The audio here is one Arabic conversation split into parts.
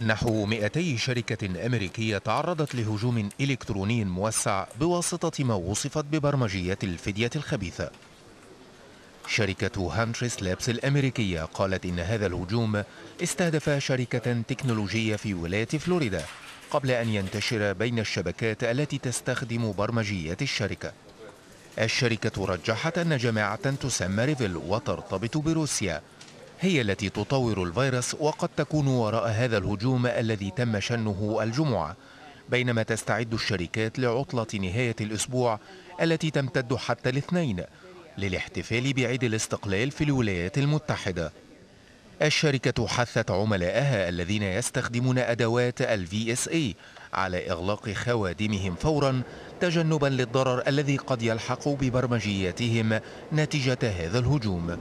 نحو 200 شركة أمريكية تعرضت لهجوم إلكتروني موسع بواسطة ما وصفت ببرمجيات الفدية الخبيثة شركة هانتريس لابس الأمريكية قالت إن هذا الهجوم استهدف شركة تكنولوجية في ولاية فلوريدا قبل أن ينتشر بين الشبكات التي تستخدم برمجيات الشركة الشركة رجحت أن جماعة تسمى ريفل وترتبط بروسيا هي التي تطور الفيروس وقد تكون وراء هذا الهجوم الذي تم شنه الجمعة بينما تستعد الشركات لعطلة نهاية الأسبوع التي تمتد حتى الاثنين للاحتفال بعيد الاستقلال في الولايات المتحدة الشركة حثت عملائها الذين يستخدمون أدوات الـ VSA على إغلاق خوادمهم فورا تجنبا للضرر الذي قد يلحق ببرمجياتهم نتيجة هذا الهجوم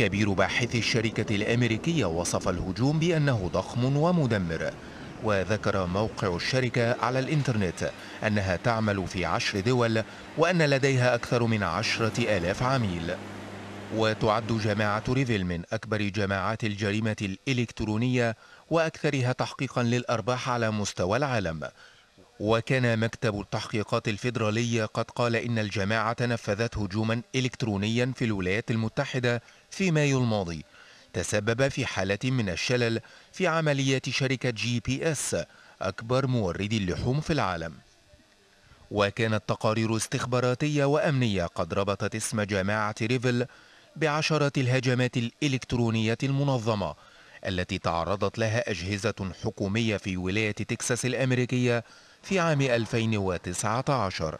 كبير باحثي الشركة الأمريكية وصف الهجوم بأنه ضخم ومدمر وذكر موقع الشركة على الإنترنت أنها تعمل في عشر دول وأن لديها أكثر من عشرة آلاف عميل وتعد جماعة ريفيل من أكبر جماعات الجريمة الإلكترونية وأكثرها تحقيقا للأرباح على مستوى العالم وكان مكتب التحقيقات الفيدرالية قد قال إن الجماعة نفذت هجوما إلكترونيا في الولايات المتحدة في مايو الماضي تسبب في حالة من الشلل في عمليات شركة جي بي اس أكبر موردي اللحوم في العالم وكانت تقارير استخباراتية وأمنية قد ربطت اسم جماعة ريفل بعشرات الهجمات الإلكترونية المنظمة التي تعرضت لها أجهزة حكومية في ولاية تكساس الأمريكية في عام 2019